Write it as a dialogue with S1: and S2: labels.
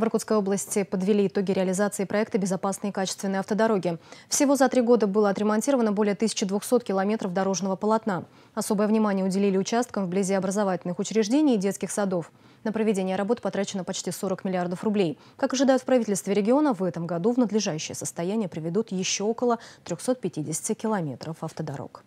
S1: В Иркутской области подвели итоги реализации проекта «Безопасные и качественные автодороги». Всего за три года было отремонтировано более 1200 километров дорожного полотна. Особое внимание уделили участкам вблизи образовательных учреждений и детских садов. На проведение работ потрачено почти 40 миллиардов рублей. Как ожидают в правительстве региона, в этом году в надлежащее состояние приведут еще около 350 километров автодорог.